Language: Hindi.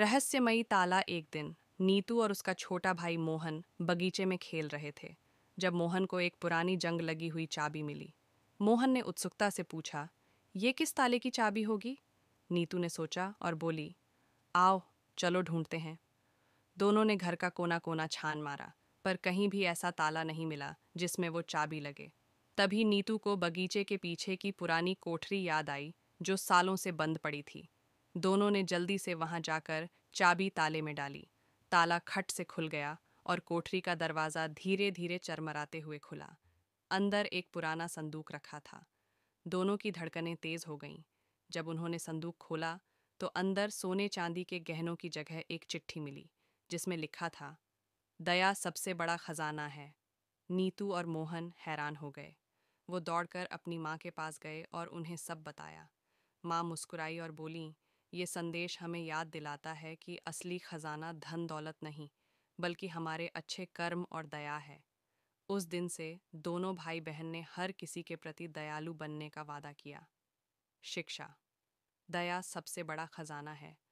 रहस्यमयी ताला एक दिन नीतू और उसका छोटा भाई मोहन बगीचे में खेल रहे थे जब मोहन को एक पुरानी जंग लगी हुई चाबी मिली मोहन ने उत्सुकता से पूछा ये किस ताले की चाबी होगी नीतू ने सोचा और बोली आओ चलो ढूंढते हैं दोनों ने घर का कोना कोना छान मारा पर कहीं भी ऐसा ताला नहीं मिला जिसमें वो चाबी लगे तभी नीतू को बगीचे के पीछे की पुरानी कोठरी याद आई जो सालों से बंद पड़ी थी दोनों ने जल्दी से वहां जाकर चाबी ताले में डाली ताला खट से खुल गया और कोठरी का दरवाज़ा धीरे धीरे चरमराते हुए खुला अंदर एक पुराना संदूक रखा था दोनों की धड़कनें तेज़ हो गईं जब उन्होंने संदूक खोला तो अंदर सोने चांदी के गहनों की जगह एक चिट्ठी मिली जिसमें लिखा था दया सबसे बड़ा खजाना है नीतू और मोहन हैरान हो गए वो दौड़कर अपनी माँ के पास गए और उन्हें सब बताया माँ मुस्कुराई और बोली ये संदेश हमें याद दिलाता है कि असली खजाना धन दौलत नहीं बल्कि हमारे अच्छे कर्म और दया है उस दिन से दोनों भाई बहन ने हर किसी के प्रति दयालु बनने का वादा किया शिक्षा दया सबसे बड़ा खजाना है